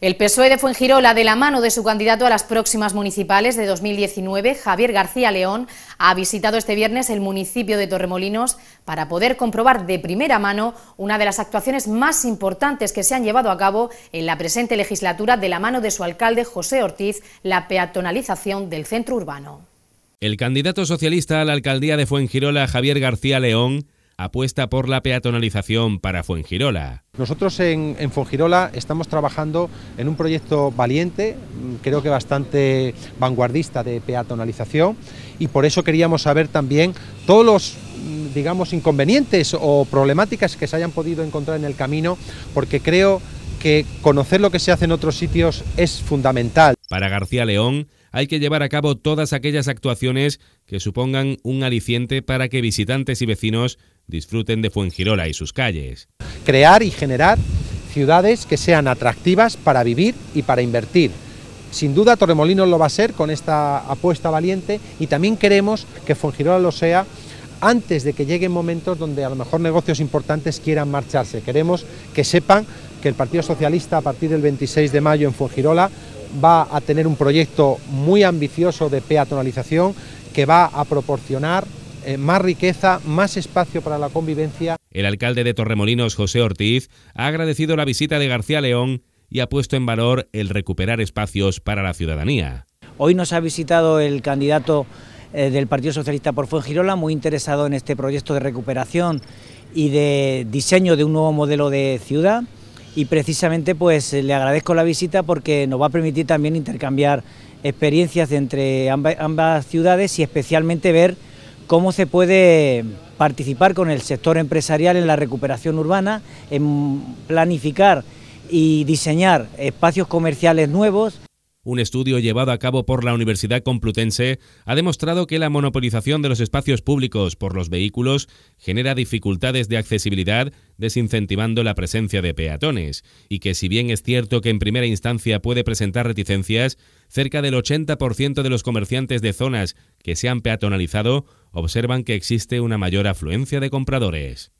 El PSOE de Fuengirola, de la mano de su candidato a las próximas municipales de 2019, Javier García León, ha visitado este viernes el municipio de Torremolinos para poder comprobar de primera mano una de las actuaciones más importantes que se han llevado a cabo en la presente legislatura de la mano de su alcalde José Ortiz, la peatonalización del centro urbano. El candidato socialista a la alcaldía de Fuengirola, Javier García León, apuesta por la peatonalización para Fuengirola. Nosotros en, Fuengirola estamos trabajando en un proyecto valiente, mm, creo que bastante vanguardista de peatonalización y por eso queríamos saber también todos los mm, digamos inconvenientes o problemáticas que se hayan podido encontrar en el camino porque creo que conocer lo que se hace en otros sitios es fundamental. Para García León, hay que llevar a cabo todas aquellas actuaciones que supongan un aliciente para que visitantes y vecinos disfruten de Fuengirola y sus calles. Crear y generar ciudades que sean atractivas para vivir y para invertir. Sin duda Torremolinos lo va a ser con esta apuesta valiente y también queremos que Fuengirola lo sea antes de que lleguen momentos donde a lo mejor negocios importantes quieran marcharse. Queremos que sepan que el Partido Socialista a partir del 26 de mayo en Fuengirola va a tener un proyecto muy ambicioso de peatonalización que va a proporcionar eh, más riqueza, más espacio para la convivencia. El alcalde de Torremolinos, José Ortiz, ha agradecido la visita de García León y ha puesto en valor el recuperar espacios para la ciudadanía. Hoy nos ha visitado el candidato eh, del Partido Socialista por Fuengirola, muy interesado en este proyecto de recuperación y de diseño de un nuevo modelo de ciudad y precisamente pues eh, le agradezco la visita porque nos va a permitir también intercambiar experiencias entre ambas ciudades y especialmente ver cómo se puede participar con el sector empresarial en la recuperación urbana, en planificar y diseñar espacios comerciales nuevos, un estudio llevado a cabo por la Universidad Complutense ha demostrado que la monopolización de los espacios públicos por los vehículos genera dificultades de accesibilidad, desincentivando la presencia de peatones, y que si bien es cierto que en primera instancia puede presentar reticencias, cerca del 80% de los comerciantes de zonas que se han peatonalizado observan que existe una mayor afluencia de compradores.